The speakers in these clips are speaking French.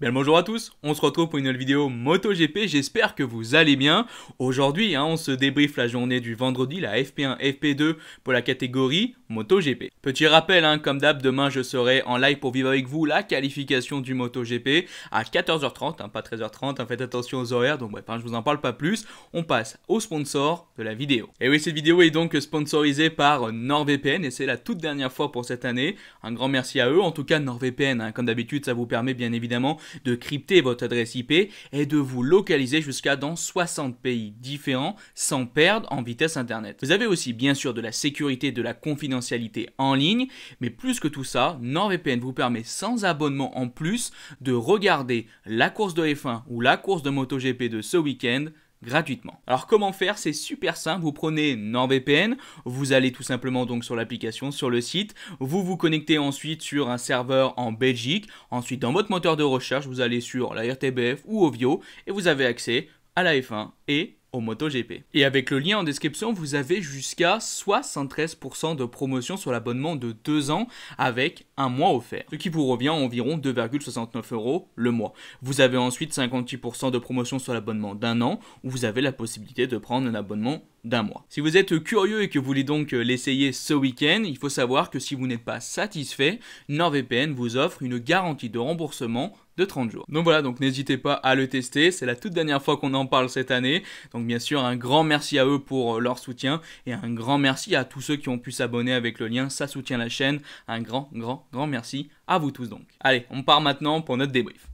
Bien bonjour à tous, on se retrouve pour une nouvelle vidéo MotoGP, j'espère que vous allez bien. Aujourd'hui, hein, on se débriefe la journée du vendredi, la FP1, FP2 pour la catégorie MotoGP. Petit rappel, hein, comme d'hab, demain je serai en live pour vivre avec vous la qualification du MotoGP à 14h30, hein, pas 13h30, faites attention aux horaires, donc bref, je vous en parle pas plus. On passe au sponsor de la vidéo. Et oui, cette vidéo est donc sponsorisée par NordVPN et c'est la toute dernière fois pour cette année. Un grand merci à eux, en tout cas NordVPN, comme d'habitude, ça vous permet bien évidemment de crypter votre adresse IP et de vous localiser jusqu'à dans 60 pays différents sans perdre en vitesse Internet. Vous avez aussi bien sûr de la sécurité, de la confidentialité en ligne, mais plus que tout ça, NordVPN vous permet sans abonnement en plus de regarder la course de F1 ou la course de MotoGP de ce week-end gratuitement. Alors comment faire C'est super simple, vous prenez NordVPN, vous allez tout simplement donc sur l'application, sur le site, vous vous connectez ensuite sur un serveur en Belgique, ensuite dans votre moteur de recherche, vous allez sur la RTBF ou OVIO et vous avez accès à la F1 et moto gp Et avec le lien en description, vous avez jusqu'à 73% de promotion sur l'abonnement de 2 ans avec un mois offert, ce qui vous revient à environ 2,69 euros le mois. Vous avez ensuite 58% de promotion sur l'abonnement d'un an où vous avez la possibilité de prendre un abonnement si vous êtes curieux et que vous voulez donc euh, l'essayer ce week-end, il faut savoir que si vous n'êtes pas satisfait, NordVPN vous offre une garantie de remboursement de 30 jours. Donc voilà, donc n'hésitez pas à le tester, c'est la toute dernière fois qu'on en parle cette année. Donc bien sûr, un grand merci à eux pour euh, leur soutien et un grand merci à tous ceux qui ont pu s'abonner avec le lien, ça soutient la chaîne. Un grand, grand, grand merci à vous tous donc. Allez, on part maintenant pour notre débrief.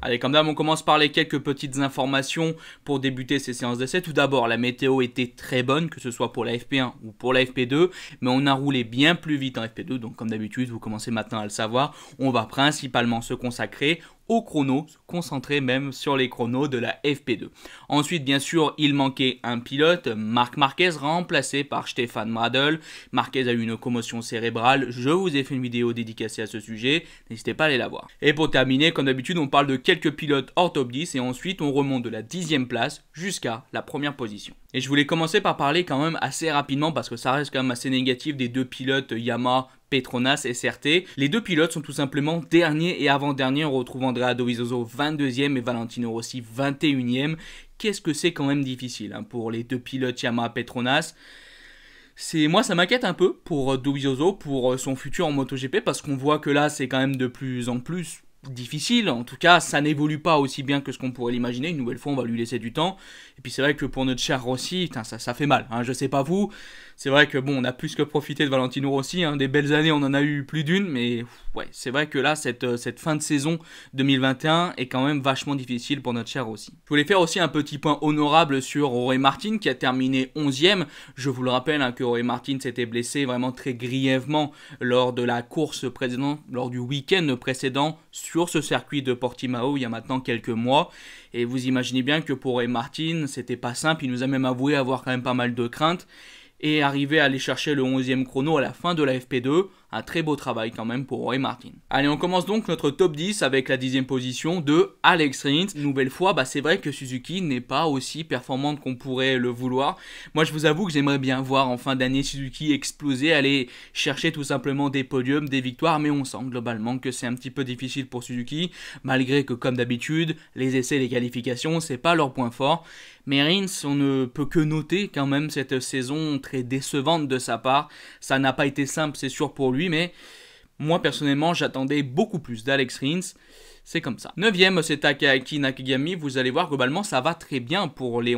Allez, comme d'hab, on commence par les quelques petites informations pour débuter ces séances d'essai. Tout d'abord, la météo était très bonne, que ce soit pour la FP1 ou pour la FP2, mais on a roulé bien plus vite en FP2, donc comme d'habitude, vous commencez maintenant à le savoir, on va principalement se consacrer chrono, concentré même sur les chronos de la FP2. Ensuite, bien sûr, il manquait un pilote, Marc Marquez, remplacé par Stéphane Bradel. Marquez a eu une commotion cérébrale, je vous ai fait une vidéo dédicacée à ce sujet, n'hésitez pas à aller la voir. Et pour terminer, comme d'habitude, on parle de quelques pilotes hors top 10 et ensuite on remonte de la dixième place jusqu'à la première position. Et je voulais commencer par parler quand même assez rapidement parce que ça reste quand même assez négatif des deux pilotes Yamaha Petronas et SRT. Les deux pilotes sont tout simplement dernier et avant dernier, On retrouve Andrea Dovizioso 22e et Valentino Rossi 21e. Qu'est-ce que c'est quand même difficile hein, pour les deux pilotes Yamaha Petronas c'est moi ça m'inquiète un peu pour euh, Dovizioso pour euh, son futur en MotoGP parce qu'on voit que là c'est quand même de plus en plus difficile. En tout cas, ça n'évolue pas aussi bien que ce qu'on pourrait l'imaginer. Une nouvelle fois, on va lui laisser du temps. Et puis c'est vrai que pour notre cher Rossi, ça, fait mal. Hein. Je sais pas vous, c'est vrai que bon, on a plus que profité de Valentino Rossi. Hein. Des belles années, on en a eu plus d'une, mais ouais, c'est vrai que là, cette, euh, cette fin de saison 2021 est quand même vachement difficile pour notre cher Rossi. Je voulais faire aussi un petit point honorable sur Rory Martin qui a terminé 11e. Je vous le rappelle hein, que Rory Martin s'était blessé vraiment très grièvement lors de la course précédente, lors du week-end précédent sur ce circuit de Portimao il y a maintenant quelques mois. Et vous imaginez bien que pour Rory Martin, c'était pas simple. Il nous a même avoué avoir quand même pas mal de craintes et arriver à aller chercher le 11e chrono à la fin de la FP2 un très beau travail quand même pour Roy Martin. Allez, on commence donc notre top 10 avec la dixième position de Alex Rins. Nouvelle fois, bah, c'est vrai que Suzuki n'est pas aussi performante qu'on pourrait le vouloir. Moi, je vous avoue que j'aimerais bien voir en fin d'année Suzuki exploser, aller chercher tout simplement des podiums, des victoires, mais on sent globalement que c'est un petit peu difficile pour Suzuki, malgré que comme d'habitude, les essais, les qualifications, c'est pas leur point fort. Mais Rins, on ne peut que noter quand même cette saison très décevante de sa part. Ça n'a pas été simple, c'est sûr pour lui mais moi personnellement, j'attendais beaucoup plus d'Alex Rins. C'est comme ça. Neuvième, c'est Takaaki Nakagami. Vous allez voir, globalement, ça va très bien pour les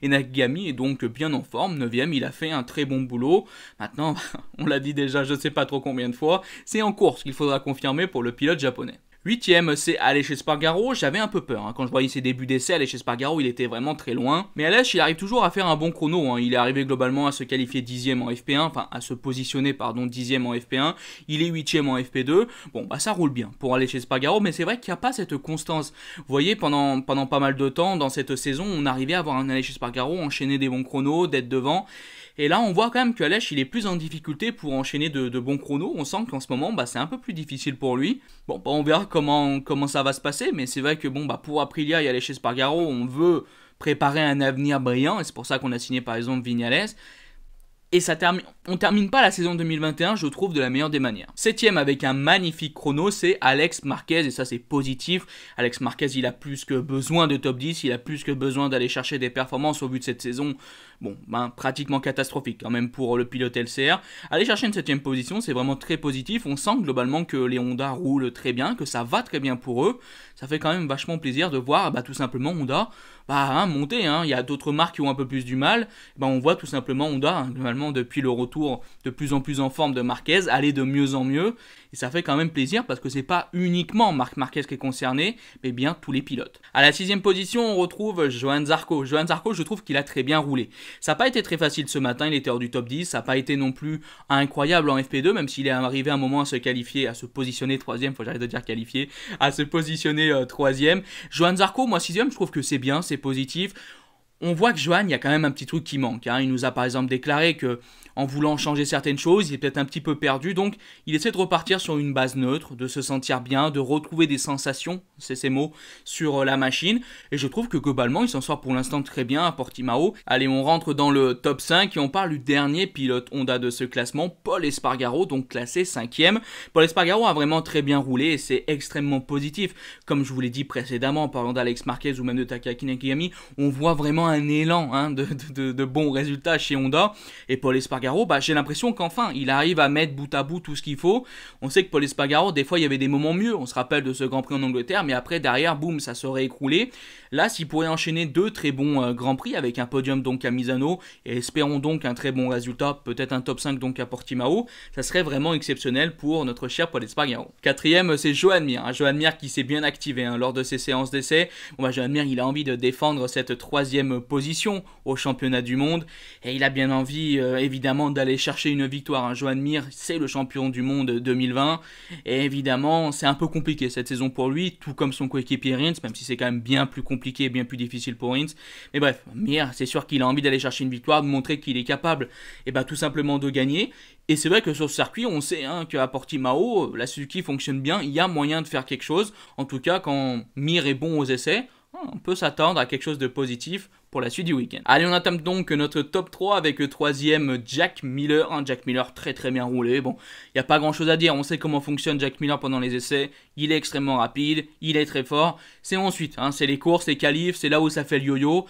Et Nakagami est donc bien en forme. Neuvième, il a fait un très bon boulot. Maintenant, on l'a dit déjà, je ne sais pas trop combien de fois. C'est en course qu'il faudra confirmer pour le pilote japonais. Huitième, c'est aller chez Spargaro. J'avais un peu peur. Hein. Quand je voyais ses débuts d'essai, chez Spargaro, il était vraiment très loin. Mais Alèche, il arrive toujours à faire un bon chrono. Hein. Il est arrivé globalement à se qualifier dixième en FP1, enfin à se positionner, pardon, dixième en FP1. Il est huitième en FP2. Bon, bah ça roule bien pour aller chez Spargaro, mais c'est vrai qu'il n'y a pas cette constance. Vous voyez, pendant, pendant pas mal de temps, dans cette saison, on arrivait à avoir un aller chez Spargaro enchaîner des bons chronos, d'être devant. Et là, on voit quand même que il est plus en difficulté pour enchaîner de, bons chronos. On sent qu'en ce moment, bah, c'est un peu plus difficile pour lui. Bon, bah, on verra comment, ça va se passer, mais c'est vrai que bon, bah, pour Aprilia et aller chez Spargaro, on veut préparer un avenir brillant, et c'est pour ça qu'on a signé par exemple Vignales. Et ça termine, on termine pas la saison 2021, je trouve, de la meilleure des manières. Septième avec un magnifique chrono, c'est Alex Marquez, et ça c'est positif. Alex Marquez, il a plus que besoin de top 10, il a plus que besoin d'aller chercher des performances au vu de cette saison bon, ben, pratiquement catastrophique quand hein, même pour le pilote LCR. Aller chercher une septième position, c'est vraiment très positif. On sent globalement que les Honda roulent très bien, que ça va très bien pour eux. Ça fait quand même vachement plaisir de voir bah, tout simplement Honda bah, hein, monter. Hein. Il y a d'autres marques qui ont un peu plus du mal. Eh ben, on voit tout simplement Honda, globalement, depuis le retour de plus en plus en forme de Marquez, aller de mieux en mieux. Et ça fait quand même plaisir parce que c'est pas uniquement Marc Marquez qui est concerné, mais bien tous les pilotes. À la sixième position, on retrouve Johan Zarco. Johan Zarco, je trouve qu'il a très bien roulé. Ça n'a pas été très facile ce matin, il était hors du top 10, ça n'a pas été non plus incroyable en FP2, même s'il est arrivé à un moment à se qualifier, à se positionner troisième, faut que j'arrête de dire qualifié, à se positionner euh, troisième. ème Johan Zarco, moi sixième, je trouve que c'est bien, c'est positif. On voit que Johan, il y a quand même un petit truc qui manque. Hein. Il nous a par exemple déclaré que en voulant changer certaines choses, il est peut-être un petit peu perdu, donc il essaie de repartir sur une base neutre, de se sentir bien, de retrouver des sensations, c'est ces mots, sur euh, la machine, et je trouve que globalement il s'en sort pour l'instant très bien à Portimao. Allez, on rentre dans le top 5 et on parle du dernier pilote Honda de ce classement, Paul Espargaro, donc classé 5ème. Paul Espargaro a vraiment très bien roulé et c'est extrêmement positif. Comme je vous l'ai dit précédemment en parlant d'Alex Marquez ou même de Takaki Nakagami, on voit vraiment un élan hein, de, de, bons résultats chez Honda, et Paul Espargaro bah, j'ai l'impression qu'enfin, il arrive à mettre bout à bout tout ce qu'il faut. On sait que Paul Espargaro, des fois, il y avait des moments mieux. On se rappelle de ce Grand Prix en Angleterre, mais après, derrière, boum, ça serait écroulé. Là, s'il pourrait enchaîner deux très bons euh, Grands Prix, avec un podium donc à Misano, et espérons donc un très bon résultat, peut-être un top 5 donc à Portimao, ça serait vraiment exceptionnel pour notre cher Paul Espargaro. Quatrième, c'est Johan Mir. Hein. Johan Mir qui s'est bien activé hein, lors de ses séances d'essai. Bon, bah, Mir, il a envie de défendre cette troisième position au championnat du monde, et il a bien envie, euh, évidemment, d'aller chercher une victoire. Hein. Johan Mir, c'est le champion du monde 2020. Et évidemment, c'est un peu compliqué cette saison pour lui, tout comme son coéquipier Rins, même si c'est quand même bien plus compliqué et bien plus difficile pour Rins. Mais bref, Mir, c'est sûr qu'il a envie d'aller chercher une victoire, de montrer qu'il est capable, et eh ben tout simplement de gagner. Et c'est vrai que sur ce circuit, on sait hein, qu'à Portimao, la Suzuki fonctionne bien, il y a moyen de faire quelque chose. En tout cas, quand Mir est bon aux essais, Hmm, on peut s'attendre à quelque chose de positif pour la suite du week-end. Allez, on attend donc notre top 3 avec le troisième Jack Miller. Un Jack Miller très très bien roulé. Bon, il n'y a pas grand chose à dire. On sait comment fonctionne Jack Miller pendant les essais. Il est extrêmement rapide, il est très fort. C'est ensuite, hein, c'est les courses, les qualifs, c'est là où ça fait le yo-yo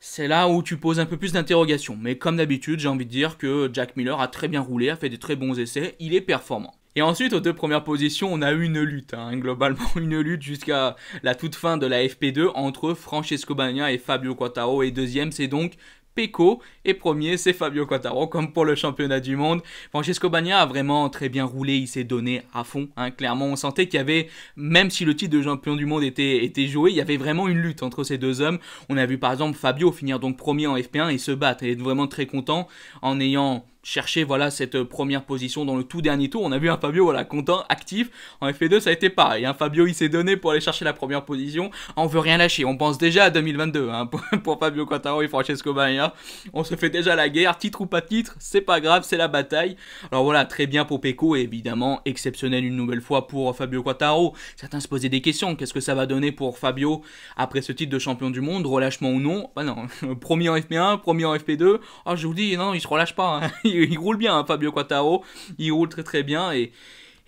c'est là où tu poses un peu plus d'interrogations. Mais comme d'habitude, j'ai envie de dire que Jack Miller a très bien roulé, a fait des très bons essais, il est performant. Et ensuite, aux deux premières positions, on a eu une lutte, hein, globalement une lutte jusqu'à la toute fin de la FP2 entre Francesco Bagna et Fabio Quattaro. Et deuxième, c'est donc Pecco et premier c'est Fabio Quattaro comme pour le championnat du monde. Francesco Bagna a vraiment très bien roulé, il s'est donné à fond. Hein. Clairement on sentait qu'il y avait, même si le titre de champion du monde était, joué, il y avait vraiment une lutte entre ces deux hommes. On a vu par exemple Fabio finir donc premier en FP1 et se battre Il est vraiment très content en ayant chercher voilà cette euh, première position dans le tout dernier tour. On a vu un Fabio voilà content, actif. En fp 2 ça a été pareil. Un hein. Fabio, il s'est donné pour aller chercher la première position. Ah, on veut rien lâcher. On pense déjà à 2022 hein, pour, Fabio Quattaro et Francesco Maria On se fait déjà la guerre, titre ou pas titre, c'est pas grave, c'est la bataille. Alors voilà, très bien pour Pecco et évidemment exceptionnel une nouvelle fois pour Fabio Quattaro. Certains se posaient des questions. Qu'est-ce que ça va donner pour Fabio après ce titre de champion du monde, relâchement ou non bah non, premier en FP1, premier en FP2. Ah, je vous dis non, il se relâche pas. Hein. il roule bien, hein, Fabio Quattaro. Il roule très très bien et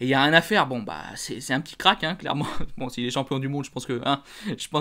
il y a rien affaire Bon, bah, c'est un petit crack, hein, clairement. Bon, s'il est champion du monde, je pense que, hein,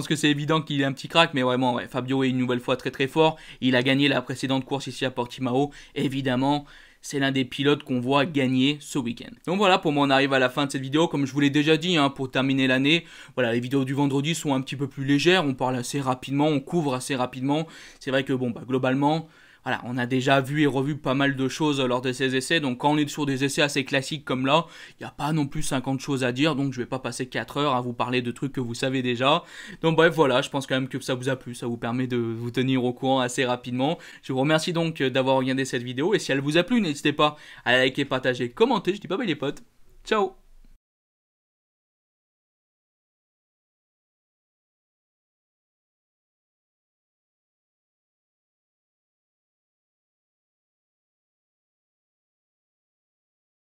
que c'est évident qu'il est un petit crack, mais vraiment, ouais, Fabio est une nouvelle fois très très fort. Il a gagné la précédente course ici à Portimao, évidemment c'est l'un des pilotes qu'on voit gagner ce week-end. Donc voilà, pour moi on arrive à la fin de cette vidéo, comme je vous l'ai déjà dit, pour terminer l'année, voilà, les vidéos du vendredi sont un petit peu plus légères, on parle assez rapidement, on couvre assez rapidement, c'est vrai que bon, bah globalement, voilà, on a déjà vu et revu pas mal de choses lors de ces essais, donc quand on est sur des essais assez classiques comme là, il n'y a pas non plus 50 choses à dire, donc je vais pas passer 4 heures à vous parler de trucs que vous savez déjà. Donc bref, voilà, je pense quand même que ça vous a plu, ça vous permet de vous tenir au courant assez rapidement. Je vous remercie donc euh, d'avoir regardé cette vidéo, et si elle vous a plu, n'hésitez pas à liker, partager, commenter, je dis pas bye les potes, ciao